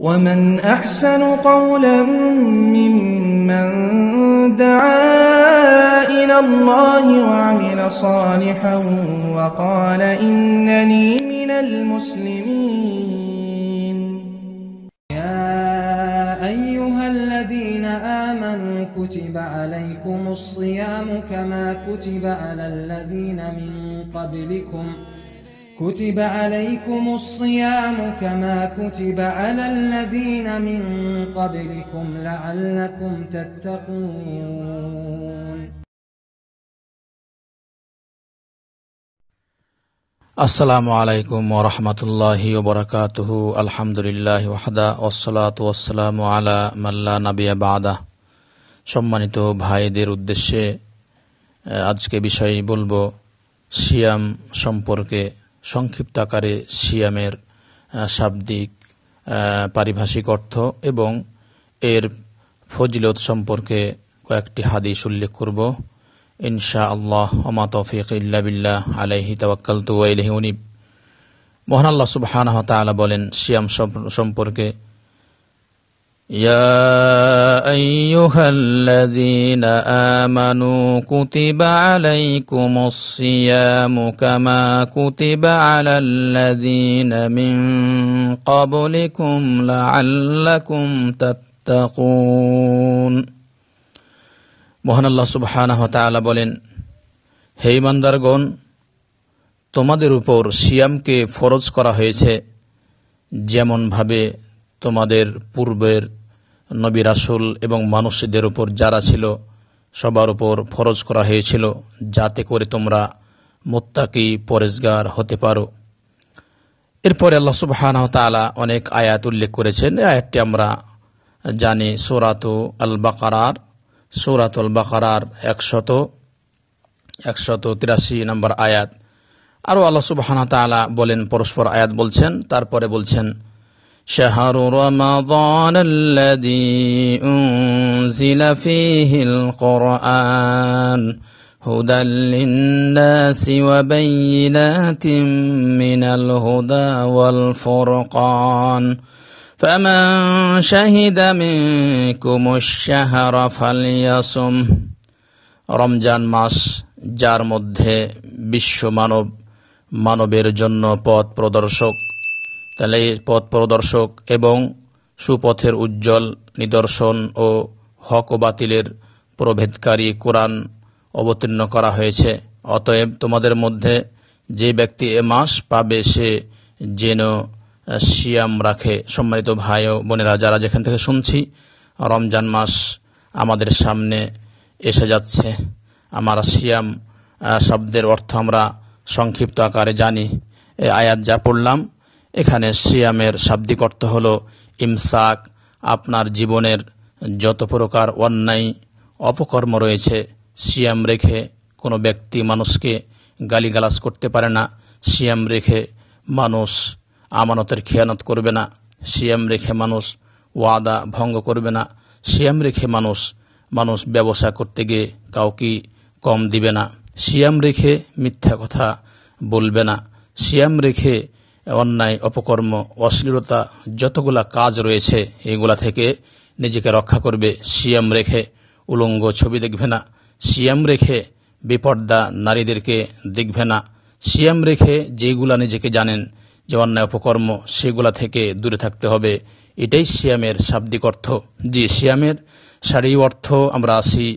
ومن أحسن قولا ممن دعا إلى الله وعمل صالحا وقال إنني من المسلمين يا أيها الذين آمنوا كتب عليكم الصيام كما كتب على الذين من قبلكم ۖ كتب عليكم الصيام كما كتب على الذين من قبلكم لعلكم تتقون السلام عليكم ورحمة الله وبركاته الحمد لله وحده والصلاة والسلام على من لا نبي بعده সম্মানিত ভাইদের উদ্দেশ্যে আজকে বিষয়ে বলবো সিয়াম সম্পর্কে সংক্ষিপ্ত আকারে সিয়ামের শাব্দিক পারিভাষিক অর্থ এবং এর ফজিলত সম্পর্কে কয়েকটি হাদিস উল্লেখ করব ইনশা আল্লাহ অমা তফিক বিল্লাহ আলহি তাবাক্কাল তু আলহি উনিব মহান আল্লাহ সুবাহ বলেন সিয়াম সম্পর্কে يا ايها الذين امنوا كتب عليكم الصيام كما كتب على الذين من قبلكم لعلكم تتقون মহান আল্লাহ সুবহানাহু ওয়া তাআলা বলেন হে ইমানদারগণ তোমাদের উপর সিয়ামকে ফরজ করা হয়েছে যেমন ভাবে তোমাদের পূর্বের নবী রাসুল এবং মানুষদের উপর যারা ছিল সবার উপর ফরজ করা হয়েছিল যাতে করে তোমরা মোত্তাকি পরেজগার হতে পারো এরপরে আল্লাহ সুবাহানহ তালা অনেক আয়াত উল্লেখ করেছেন আয়াতটি আমরা জানি সোরাত আল বাকারার আল বাকারার একশত একশত তিরাশি নম্বর আয়াত আরও আল্লাহ সুবহান তালা বলেন পরস্পর আয়াত বলছেন তারপরে বলছেন شهر رمضان الذي أنزل فيه القرآن هدى للناس وبينات من الهدى والفرقان فمن شهد منكم الشهر فليصم রমজান মাস যার মধ্যে বিশ্ব মানব মানবের জন্য পথ প্রদর্শক তাহলে পথ প্রদর্শক এবং সুপথের উজ্জ্বল নিদর্শন ও হক ও বাতিলের প্রভেদকারী কোরআন অবতীর্ণ করা হয়েছে অতএব তোমাদের মধ্যে যে ব্যক্তি এ মাস পাবে সে যেন সিয়াম রাখে সম্মানিত ভাই ও বোনেরা যারা যেখান থেকে শুনছি রমজান মাস আমাদের সামনে এসে যাচ্ছে আমার সিয়াম শব্দের অর্থ আমরা সংক্ষিপ্ত আকারে জানি আয়াত যা পড়লাম এখানে সিয়ামের শাব্দিক অর্থ হল ইমসাক আপনার জীবনের যত প্রকার অন্যায় অপকর্ম রয়েছে সিয়াম রেখে কোনো ব্যক্তি মানুষকে গালিগালাস করতে পারে না সিয়াম রেখে মানুষ আমানতের খেয়ানত করবে না সিয়াম রেখে মানুষ ওয়াদা ভঙ্গ করবে না সিয়াম রেখে মানুষ মানুষ ব্যবসা করতে গিয়ে কাউকে কম দিবে না সিয়াম রেখে মিথ্যা কথা বলবে না সিয়াম রেখে অন্যায় অপকর্ম অশ্লীলতা যতগুলা কাজ রয়েছে এগুলা থেকে নিজেকে রক্ষা করবে সিএম রেখে উলঙ্গ ছবি দেখবে না সিএম রেখে বিপর্দা নারীদেরকে দেখবে না সিএম রেখে যেগুলা নিজেকে জানেন যে অন্যায় অপকর্ম সেগুলা থেকে দূরে থাকতে হবে এটাই সিয়ামের শাব্দিক অর্থ জি সিয়ামের সারি অর্থ আমরা আসি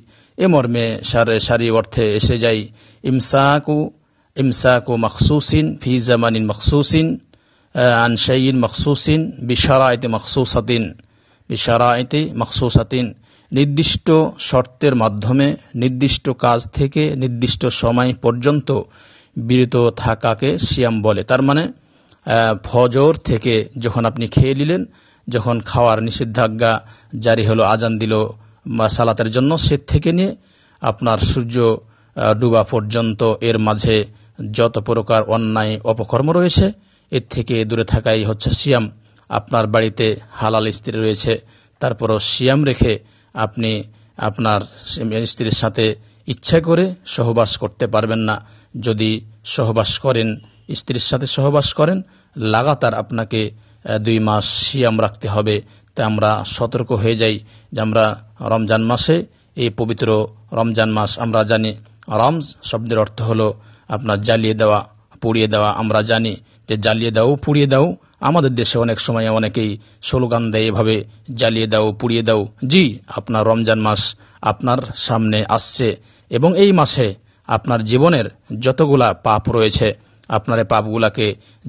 এ মর্মে সারে সারি অর্থে এসে যাই ইমসাকু ইমসাকু মখসুসিন ফি জামানিন মখসুসিন এতে শাইন মখসুসিন বিশারায়তে মখসুসাতিন বিশারায়তে মখসুসাতিন নির্দিষ্ট শর্তের মাধ্যমে নির্দিষ্ট কাজ থেকে নির্দিষ্ট সময় পর্যন্ত বিরত থাকাকে সিয়াম বলে তার মানে ফজর থেকে যখন আপনি খেয়ে নিলেন যখন খাওয়ার নিষেধাজ্ঞা জারি হলো আজান দিল সালাতের জন্য সে থেকে নিয়ে আপনার সূর্য ডুবা পর্যন্ত এর মাঝে যত প্রকার অন্যায় অপকর্ম রয়েছে এর থেকে দূরে থাকাই হচ্ছে সিয়াম আপনার বাড়িতে হালাল স্ত্রী রয়েছে তারপরও সিয়াম রেখে আপনি আপনার স্ত্রীর সাথে ইচ্ছা করে সহবাস করতে পারবেন না যদি সহবাস করেন স্ত্রীর সাথে সহবাস করেন লাগাতার আপনাকে দুই মাস সিয়াম রাখতে হবে তা আমরা সতর্ক হয়ে যাই যে আমরা রমজান মাসে এই পবিত্র রমজান মাস আমরা জানি রমজ শব্দের অর্থ হলো আপনার জ্বালিয়ে দেওয়া পুড়িয়ে দেওয়া আমরা জানি যে জ্বালিয়ে দাও পুড়িয়ে দাও আমাদের দেশে অনেক সময় অনেকেই স্লোগান দেয় এভাবে জ্বালিয়ে দাও পুড়িয়ে দাও জি আপনার রমজান মাস আপনার সামনে আসছে এবং এই মাসে আপনার জীবনের যতগুলা পাপ রয়েছে আপনার পাপগুলাকে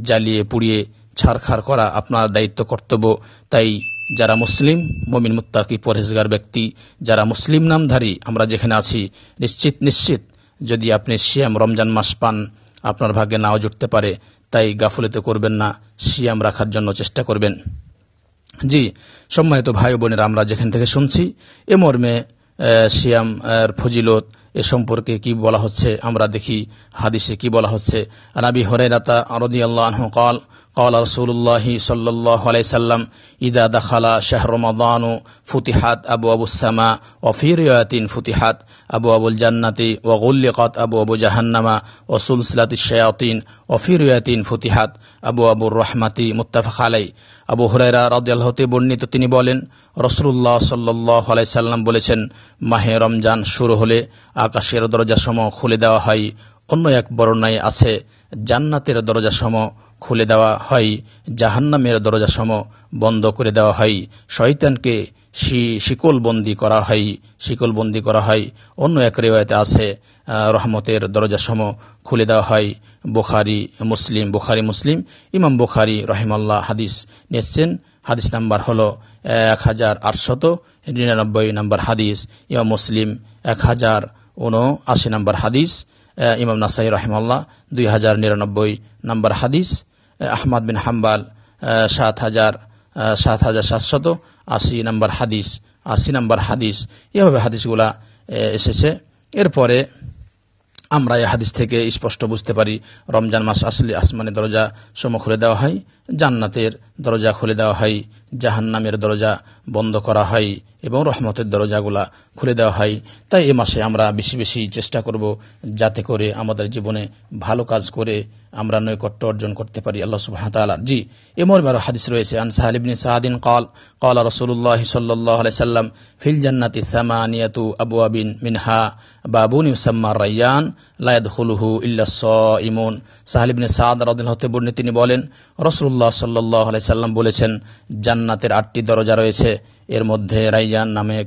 জ্বালিয়ে পুড়িয়ে ছাড়খাড় করা আপনার দায়িত্ব কর্তব্য তাই যারা মুসলিম মমিন মুত্তাকি পরহেজগার ব্যক্তি যারা মুসলিম নামধারী আমরা যেখানে আছি নিশ্চিত নিশ্চিত যদি আপনি সিয়াম রমজান মাস পান আপনার ভাগ্যে নাও জুটতে পারে তাই গাফলিতে করবেন না সিয়াম রাখার জন্য চেষ্টা করবেন জি সম্মানিত ভাই বোনেরা আমরা যেখান থেকে শুনছি এ মর্মে সিয়াম ফজিলত এ সম্পর্কে কি বলা হচ্ছে আমরা দেখি হাদিসে কি বলা হচ্ছে রাবি রাতা আরদি আল্লাহ আনহু কাল قال رسول الله صلى الله عليه وسلم إذا دخل شهر رمضان فتحت أبواب السماء وفي رواية فتحت أبواب الجنة وغلقت أبواب جهنم وسلسلة الشياطين وفي رواية فتحت أبواب الرحمة متفق عليه আবু হুরাইরা রাজিয়াল হতে বর্ণিত তিনি বলেন রসুল্লাহ সাল্লাহ আলাইসাল্লাম বলেছেন মাহে রমজান শুরু হলে আকাশের দরজাসম খুলে দেওয়া হয় অন্য এক বর্ণায় আছে জান্নাতের দরজাসম খুলে দেওয়া হয় জাহান্নামের সম বন্ধ করে দেওয়া হয় শয়তানকে শিকলবন্দি করা হয় শিকলবন্দি করা হয় অন্য এক রেওয়ায়তে আছে রহমতের দরজাসম খুলে দেওয়া হয় বোখারি মুসলিম বোখারি মুসলিম ইমাম বোখারি রহিমাল্লাহ হাদিস নিশ্চিন হাদিস নাম্বার হলো এক হাজার আটশত নিরানব্বই নাম্বার হাদিস ইমাম মুসলিম এক হাজার উনআশি নম্বর হাদিস ইমাম নাসাই রহমাল্লাহ দুই হাজার নিরানব্বই নম্বর হাদিস আহমদ বিন হাম্বাল সাত হাজার সাত হাজার সাতশত আশি নম্বর হাদিস আশি নম্বর হাদিস এভাবে হাদিসগুলা এসেছে এরপরে আমরা এই হাদিস থেকে স্পষ্ট বুঝতে পারি রমজান মাস আসলে আসমানের দরজা সম খুলে দেওয়া হয় জান্নাতের দরজা খুলে দেওয়া হয় জাহান্নামের দরজা বন্ধ করা হয় এবং রহমতের দরজাগুলা খুলে দেওয়া হয় তাই এ মাসে আমরা বেশি বেশি চেষ্টা করব যাতে করে আমাদের জীবনে ভালো কাজ করে আমরা নৈকট্য অর্জন করতে পারি আল্লাহ সুবাহ জি এমর বারো হাদিস রয়েছে আন সাহালিবিন সাহাদিন কল কল রসুল্লাহ সাল্লাহ সাল্লাম ফিল জান্নাতি সামানিয়াতু আবু আবিন মিনহা বাবুন ইউসাম্মা রাইয়ান লায়দ হুলহু ইল্লাস ইমন সাহালিবিন সাদ রদিন হতে বর্ণে তিনি বলেন রসুল্লাহ সাল্লাহ সাল্লাম বলেছেন জান্নাতের আটটি দরজা রয়েছে এর মধ্যে রাইজান নামে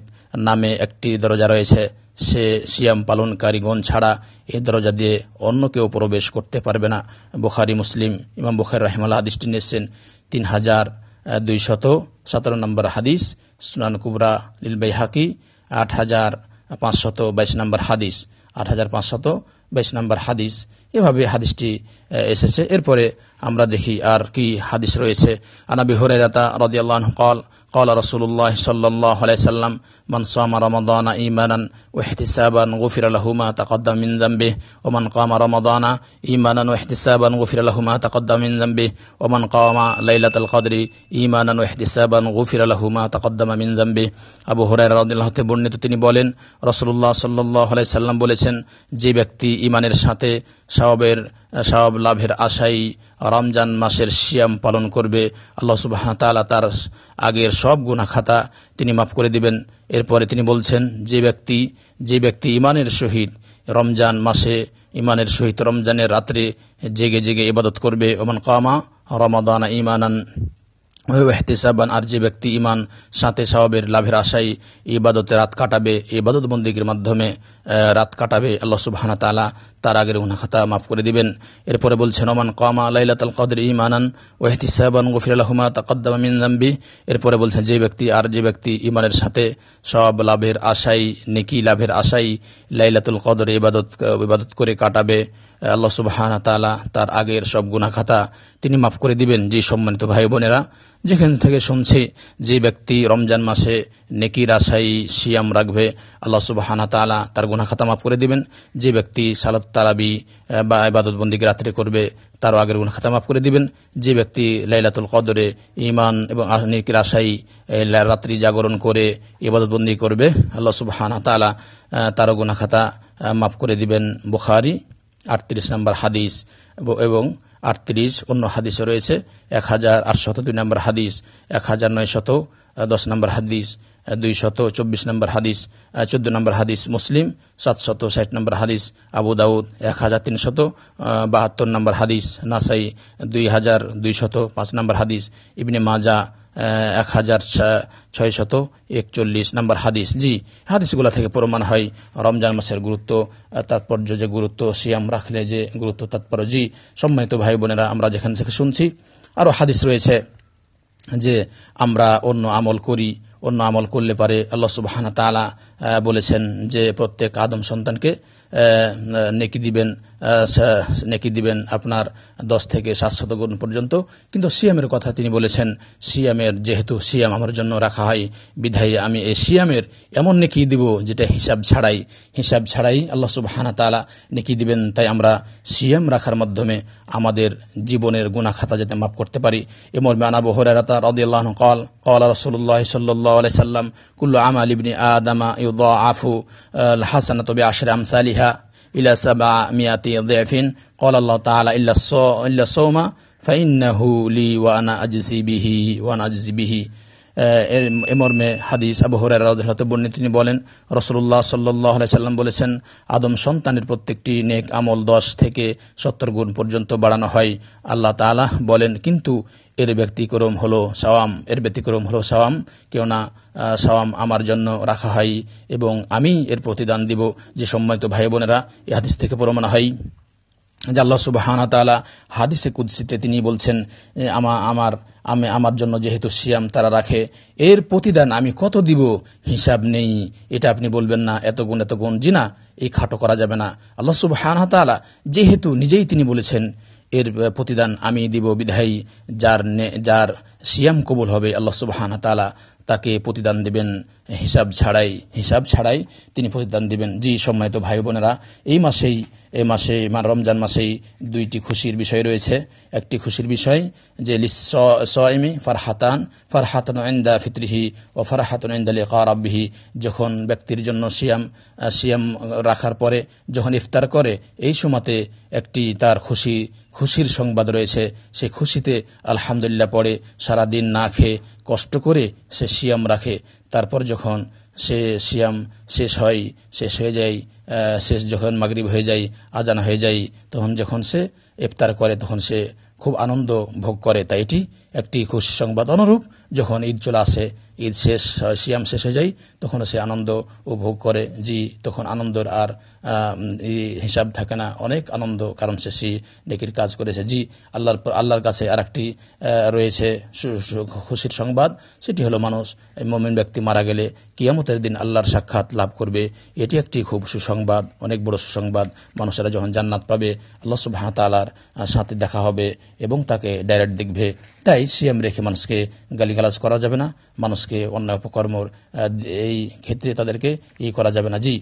নামে একটি দরজা রয়েছে সে সিয়াম পালনকারীগণ ছাড়া এই দরজা দিয়ে অন্য কেউ প্রবেশ করতে পারবে না বুখারি মুসলিম ইমাম বুখারি রাহিমাল্লাহ হাদিসটি নিয়েছেন তিন হাজার দুইশত সতেরো নম্বর হাদিস সুনান কুবরা লিলবাই হাকি আট হাজার পাঁচশত বাইশ নম্বর হাদিস আট হাজার পাঁচশত বাইশ নম্বর হাদিস এভাবে হাদিসটি এসেছে এরপরে আমরা দেখি আর কি হাদিস রয়েছে আনাবি হরে রাতা রদিয়াল্লাহ কল قال رسول الله صلى الله عليه وسلم من صام رمضان إيمانا واحتسابا غفر له ما تقدم من ذنبه ومن قام رمضان إيمانا واحتسابا غفر له ما تقدم من ذنبه ومن قام ليلة القدر إيمانا واحتسابا غفر له ما تقدم من ذنبه আবু رضي الله তাআলা বর্ণিত তিনি বলেন রাসূলুল্লাহ সাল্লাল্লাহু আলাইহি সাল্লাম বলেছেন যে ব্যক্তি ইমানের সাথে সওয়াবের সব লাভের আশাই রমজান মাসের সিয়াম পালন করবে আল্লাহ সুবাহ তালা তার আগের সব গুণা খাতা তিনি মাফ করে দিবেন এরপরে তিনি বলছেন যে ব্যক্তি যে ব্যক্তি ইমানের সহিত রমজান মাসে ইমানের সহিত রমজানের রাত্রে জেগে জেগে ইবাদত করবে ওমান কামা রমাদানা ইমানান ওয়েহতিসাবান আর যে ব্যক্তি ইমান সাঁতে সাহাবের লাভের আশায় ইবাদতে রাত কাটাবে ইবাদত বন্দীগীর মাধ্যমে রাত কাটাবে আল্লাহ সুবাহানা তালা তার আগের খাতা মাফ করে দিবেন এরপরে বলছেন ওমান কমা আলাইলাতাল কদর ইমানান ওয়াহতিসাবান গফির আলহমা তাকদ্দামা মিন জাম্বি এরপরে বলছেন যে ব্যক্তি আর যে ব্যক্তি ইমানের সাথে সব লাভের আশাই নেকি লাভের আশাই লাইলাতুল কদর ইবাদত ইবাদত করে কাটাবে আল্লাহ সুবাহান তালা তার আগের সব খাতা তিনি মাফ করে দিবেন যে সম্মানিত ভাই বোনেরা যেখান থেকে শুনছি যে ব্যক্তি রমজান মাসে নেকি রাশাই সিয়াম রাখবে আল্লাহ সুবাহান তালা তার খাতা মাফ করে দিবেন যে ব্যক্তি সালাত তারাবি বা ইবাদতবন্দিকে রাত্রে করবে তারও আগের গুণ খাতা মাফ করে দিবেন যে ব্যক্তি লাইলাতুল কদরে ইমান এবং আহনিকের আশাই রাত্রি জাগরণ করে ইবাদতবন্দি করবে আল্লাহ সুবাহানা তালা তারও গুণা খাতা মাফ করে দিবেন বুখারি আটত্রিশ নম্বর হাদিস এবং আটত্রিশ অন্য হাদিসে রয়েছে এক হাজার আটশত দুই নম্বর হাদিস এক হাজার নয়শত দশ নম্বর হাদিস দুই শত চব্বিশ নম্বর হাদিস চোদ্দ নম্বর হাদিস মুসলিম সাত শত ষাট নম্বর হাদিস আবু দাউদ এক হাজার তিনশত বাহাত্তর নম্বর হাদিস নাসাই দুই হাজার দুই শত পাঁচ নম্বর হাদিস ইবনে মাজা এক হাজার ছয় শত একচল্লিশ নম্বর হাদিস জি হাদিসগুলো থেকে প্রমাণ হয় রমজান মাসের গুরুত্ব তাৎপর্য যে গুরুত্ব সিয়াম রাখলে যে গুরুত্ব তাৎপর্য জি সম্মানিত ভাই বোনেরা আমরা যেখান থেকে শুনছি আরও হাদিস রয়েছে যে আমরা অন্য আমল করি অন্য আমল করলে পারে আল্লাহ সুবাহানা তালা বলেছেন যে প্রত্যেক আদম সন্তানকে নেকি দিবেন নেকি দিবেন আপনার দশ থেকে সাতশত গুণ পর্যন্ত কিন্তু সিএমের কথা তিনি বলেছেন সিএমের যেহেতু সিএম আমার জন্য রাখা হয় বিধায়ী আমি এই সিএমের এমন নেকি দিব যেটা হিসাব ছাড়াই হিসাব ছাড়াই আল্লাহ সুবাহানা তালা নেকি দিবেন তাই আমরা সিএম রাখার মাধ্যমে আমাদের জীবনের গুণা খাতা যাতে মাফ করতে পারি এ মর্মে আনাবু হরারাতা রদিয়াল্লাহ কল কল রসুল্লাহ সাল্লি সাল্লাম কুল্লু আম আলিবনি আদামা ইউদ আফু হাসানা তবে আলিহা ইলা সাবা মিয়াতি দেফিন কল আল্লাহ তালা ইল্লা ইল্লা সৌমা ফাইন্নাহু লি ওয়ানা আজিসি বিহি ওয়ানা আজিসি বিহি এর এমর্মে হাদিস আবু হরের বর্ণিত তিনি বলেন রসুল্লাহ সাল্লাহ সাল্লাম বলেছেন আদম সন্তানের প্রত্যেকটি নেক আমল দশ থেকে সত্তর গুণ পর্যন্ত বাড়ানো হয় আল্লাহ তালা বলেন কিন্তু এর ব্যতিক্রম হলো সাওয়াম এর ব্যতিক্রম হলো সাওয়াম কেননা সাওয়াম আমার জন্য রাখা হয় এবং আমি এর প্রতিদান দিব যে সম্মানিত ভাই বোনেরা এ হাদিস থেকে প্রমাণ হয় যে আল্লাহ সুবাহানা তালা হাদিসে কুদ্সিতে তিনি বলছেন আমা আমার আমি আমার জন্য যেহেতু সিয়াম তারা রাখে এর প্রতিদান আমি কত দিব হিসাব নেই এটা আপনি বলবেন না এত গুণ এত গুণ জিনা এই খাটো করা যাবে না আল্লাহ সুবাহানা তালা যেহেতু নিজেই তিনি বলেছেন এর প্রতিদান আমি দিব বিধায়ী যার যার সিয়াম কবুল হবে আল্লাহ সুবাহান তালা তাকে প্রতিদান দেবেন হিসাব ছাড়াই হিসাব ছাড়াই তিনি প্রতিদান দেবেন জি সম্মানিত ভাই বোনেরা এই মাসেই এ মাসে মানে রমজান মাসেই দুইটি খুশির বিষয় রয়েছে একটি খুশির বিষয় যে লিসমি ফারহাতান ফারহাতন আইন্দা ফিতৃহি ও ফারহাতন আইন্দা লেকার যখন ব্যক্তির জন্য সিয়াম সিয়াম রাখার পরে যখন ইফতার করে এই সময়তে একটি তার খুশি খুশির সংবাদ রয়েছে সে খুশিতে আলহামদুলিল্লাহ পড়ে সারাদিন না খেয়ে কষ্ট করে সে সিয়াম রাখে তারপর যখন সে সিয়াম শেষ হয় শেষ হয়ে যায় শেষ যখন মাগরিব হয়ে যায় আজান হয়ে যায় তখন যখন সে ইফতার করে তখন সে খুব আনন্দ ভোগ করে তাই এটি একটি খুশি সংবাদ অনুরূপ যখন ঈদ চলে আসে ঈদ শেষ সিয়াম শেষ হয়ে যায় তখনও সে আনন্দ উপভোগ করে জি তখন আনন্দর আর হিসাব থাকে না অনেক আনন্দ কারণ সে সি নেকির কাজ করেছে জি আল্লাহর আল্লাহর কাছে আর একটি রয়েছে খুশির সংবাদ সেটি হলো মানুষ মমিন ব্যক্তি মারা গেলে কিয়ামতের দিন আল্লাহর সাক্ষাৎ লাভ করবে এটি একটি খুব সুসংবাদ অনেক বড় সুসংবাদ মানুষেরা যখন জান্নাত পাবে আল্লাহ সুবাহতালার সাথে দেখা হবে এবং তাকে ডাইরেক্ট দেখবে তাই সিয়াম রেখে মানুষকে গালিগালাজ করা যাবে না মানুষ মানুষকে অন্য অপকর্মর এই ক্ষেত্রে তাদেরকে ই করা যাবে না জি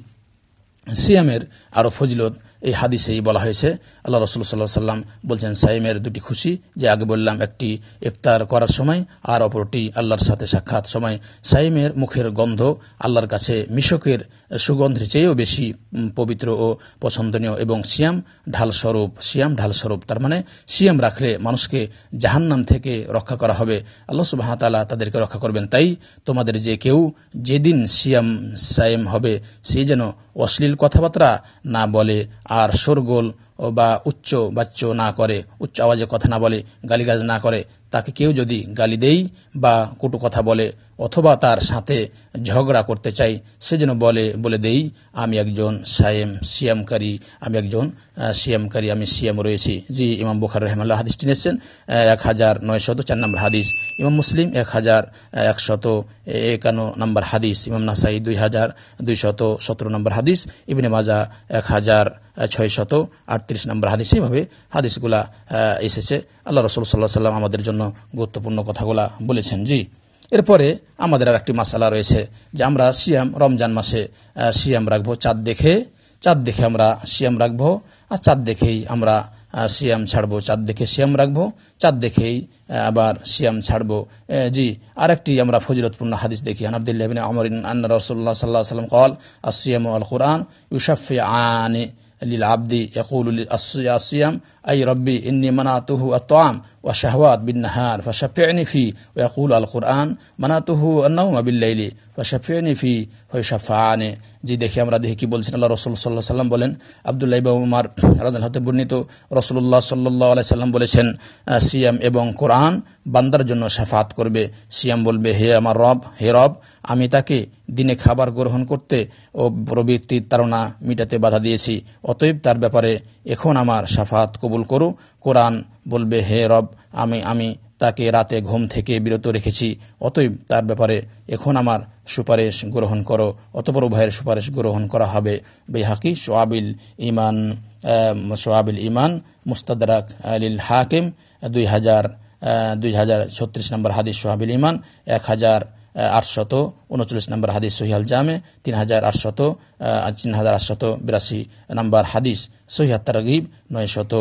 সিএমের আরও ফজিলত এই হাদিসেই বলা হয়েছে আল্লাহ রসুল সাল্লাহ সাল্লাম বলছেন সাইমের দুটি খুশি যে আগে বললাম একটি ইফতার করার সময় আর অপরটি আল্লাহর সাথে সাক্ষাৎ সময় সাইমের মুখের গন্ধ আল্লাহর কাছে মিশকের সুগন্ধের চেয়েও বেশি পবিত্র ও পছন্দনীয় এবং সিয়াম ঢাল স্বরূপ সিয়াম ঢাল স্বরূপ তার মানে সিয়াম রাখলে মানুষকে জাহান্নাম থেকে রক্ষা করা হবে আল্লাহ সুবাহতালা তাদেরকে রক্ষা করবেন তাই তোমাদের যে কেউ যেদিন সিয়াম সাইম হবে সে যেন অশ্লীল কথাবার্তা না বলে আর শোরগোল বা উচ্চ বাচ্য না করে উচ্চ আওয়াজে কথা না বলে গালিগাজ না করে তাকে কেউ যদি গালি দেই বা কটু কথা বলে অথবা তার সাথে ঝগড়া করতে চাই সে যেন বলে বলে দেই আমি একজন সায়েম সিয়ামকারী আমি একজন সিয়ামকারী আমি সিয়াম রয়েছি জি ইমাম বুখার রহমাল্লাহ হাদিসটি নিয়েছেন এক হাজার নয়শত চার নম্বর হাদিস ইমাম মুসলিম এক হাজার একশত একান্ন নম্বর হাদিস ইমাম নাসাই দুই হাজার দুইশত সতেরো নম্বর হাদিস ইবনে মাজা এক হাজার ছয় শত আটত্রিশ নম্বর হাদিস এইভাবে হাদিসগুলা এসেছে আল্লাহ রসুল সাল্লাহ সাল্লাম আমাদের জন্য গুরুত্বপূর্ণ কথাগুলা বলেছেন জি এরপরে আমাদের আর একটি মাসালা রয়েছে যে আমরা সিয়াম রমজান মাসে সিয়াম রাখবো চাঁদ দেখে চাঁদ দেখে আমরা সিয়াম রাখবো আর চাঁদ দেখেই আমরা সিয়াম ছাড়বো চাঁদ দেখে সিয়াম রাখবো চাঁদ দেখেই আবার সিয়াম ছাড়বো জি আরেকটি আমরা ফজিলতপূর্ণ হাদিস দেখি আনাবদুল্লাহিন আমর আন্না আমরিন রসুল্লাহ সাল্লাহ সাল্লাম কল আসিয়াম আল কোরআন ইউসাফি আনি লিল আব্দি ইয়াকুল আসিয়াম ইন্নি বিন নাহার إني منعته الطعام والشهوات بالنهار فشفعني فيه ويقول القرآن منعته النوم بالليل فشفعني فيه فيشفعني যে দেখে আমরা দেখে কি বলছেন আল্লাহ রসুল সাল্লাহ সাল্লাম বলেন আবদুল্লাহ ইবা উমার রাজন হাতে বর্ণিত রসুল্লাহ সাল্লাহ আলাই সাল্লাম বলেছেন সিয়াম এবং কোরআন বান্দার জন্য সাফাত করবে সিয়াম বলবে হে আমার রব হে রব আমি তাকে দিনে খাবার গ্রহণ করতে ও প্রবৃত্তির তারা মিটাতে বাধা দিয়েছি অতএব তার ব্যাপারে এখন আমার সাফাত কবুল করো কোরআন বলবে হে রব আমি আমি তাকে রাতে ঘুম থেকে বিরত রেখেছি অতএব তার ব্যাপারে এখন আমার সুপারিশ গ্রহণ করো অতপর উভয়ের সুপারিশ গ্রহণ করা হবে বেহাকি সোয়াবিল ইমান সোয়াবিল ইমান মুস্তাদারাক আলিল হাকিম দুই হাজার দুই হাজার ছত্রিশ নম্বর হাদিস সোহাবিল ইমান এক হাজার আটশত উনচল্লিশ নম্বর হাদিস সহিয়াল জামে তিন হাজার আটশত তিন হাজার আটশত বিরাশি নম্বর হাদিস সহিয়াত তারগিব নয়শত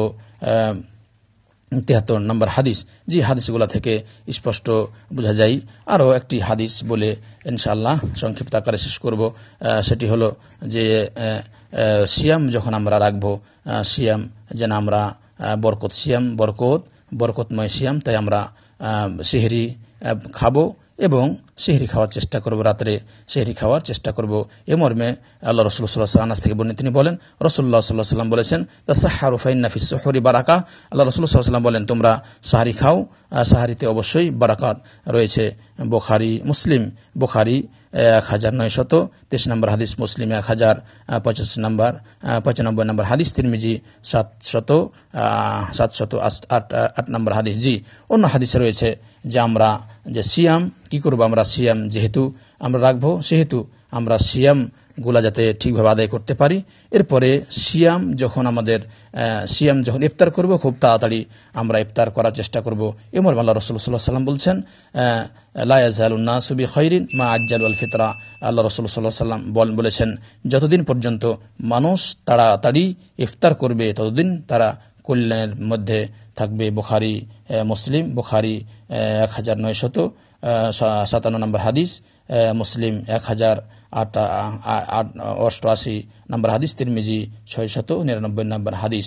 তিয়াত্তর নম্বর হাদিস যে হাদিসগুলো থেকে স্পষ্ট বোঝা যায় আরও একটি হাদিস বলে ইনশাল্লাহ সংক্ষিপ্ত আকারে শেষ করব সেটি হলো যে সিয়াম যখন আমরা রাখবো সিয়াম যেন আমরা বরকত সিয়াম বরকত বরকতময় সিয়াম তাই আমরা সিহেরি খাবো এবং সেহরি খাওয়ার চেষ্টা করব রাত্রে সেহরি খাওয়ার চেষ্টা করব এ মর্মে আল্লাহ রসুল সাল্লাহ আনাস থেকে বর্ণিত তিনি বলেন রসুল্লাহ সাল্লাহ সাল্লাম বলেছেন তা সাহারু ফাইনাফি সহরি বারাকা আল্লাহ রসুল সাল্লাম বলেন তোমরা সাহারি খাও সাহারিতে অবশ্যই বারাকাত রয়েছে বোখারি মুসলিম বোখারি এক হাজার নয় শত তেইশ নম্বর হাদিস মুসলিম এক হাজার পঁচাশি নম্বর পঁচানব্বই নম্বর হাদিস তিরমিজি সাত শত সাত শত আট আট নম্বর হাদিস জি অন্য হাদিসে রয়েছে যে আমরা যে সিয়াম কি করব আমরা সিয়াম যেহেতু আমরা রাখবো সেহেতু আমরা সিয়াম গুলা যাতে ঠিকভাবে আদায় করতে পারি এরপরে সিয়াম যখন আমাদের সিয়াম যখন ইফতার করব খুব তাড়াতাড়ি আমরা ইফতার করার চেষ্টা করব এমর আল্লাহ রসুল সাল্লাম বলছেন লায়াজালুন্না সুবি খৈরিন মা আজ্জাল আল ফিতরা আল্লাহ রসুল সাল্লাহ সাল্লাম বল বলেছেন যতদিন পর্যন্ত মানুষ তাড়াতাড়ি ইফতার করবে ততদিন তারা কল্যাণের মধ্যে থাকবে বুখারি মুসলিম বুখারি এক হাজার নয় শত সাতান্ন নম্বর হাদিস মুসলিম এক হাজার আট অষ্টআশি নম্বর হাদিস তিরমিজি ছয় শত নিরানব্বই নম্বর হাদিস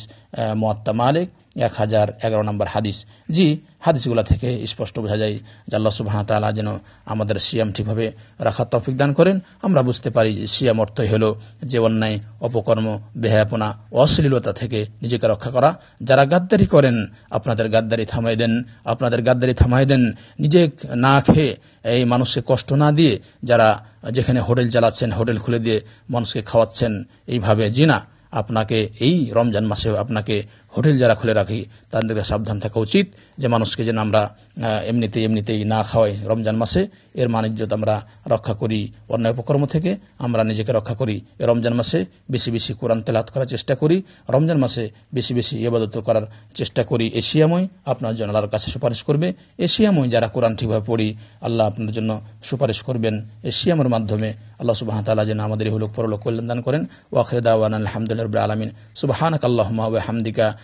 মোয়াত্তা মালিক এক হাজার এগারো নম্বর হাদিস জি হাদিসগুলা থেকে স্পষ্ট বোঝা যায় যে আল্লাহ সুবাহ তালা যেন আমাদের সিয়াম ঠিকভাবে রাখার তফিক দান করেন আমরা বুঝতে পারি সিয়াম অর্থই হলো যে অন্যায় অপকর্ম বেহায়াপনা অশ্লীলতা থেকে নিজেকে রক্ষা করা যারা গাদ্দারি করেন আপনাদের গাদ্দারি থামাই দেন আপনাদের গাদ্দারি থামাই দেন নিজে না খেয়ে এই মানুষকে কষ্ট না দিয়ে যারা যেখানে হোটেল চালাচ্ছেন হোটেল খুলে দিয়ে মানুষকে খাওয়াচ্ছেন এইভাবে জিনা আপনাকে এই রমজান মাসে আপনাকে হোটেল যারা খুলে রাখি তাদেরকে সাবধান থাকা উচিত যে মানুষকে যেন আমরা এমনিতে এমনিতেই না খাওয়াই রমজান মাসে এর বাণিজ্যত আমরা রক্ষা করি অন্য উপকর্ম থেকে আমরা নিজেকে রক্ষা করি রমজান মাসে বেশি বেশি কোরআন তেলাত করার চেষ্টা করি রমজান মাসে বেশি বেশি এবাদত করার চেষ্টা করি এশিয়াময় আপনার জন্য আল্লাহর কাছে সুপারিশ করবে এশিয়াময় যারা কোরআন ঠিকভাবে পড়ি আল্লাহ আপনার জন্য সুপারিশ করবেন এশিয়ামের মাধ্যমে আল্লাহ সুবাহ তালা যেন আমাদের হলুক পরলোক কল্যাণ দান করেন ওয়াখরে দাওয়ান আলহামদুলিল্লাহ আলমিন সুবাহানক আল্লাহ হামদিকা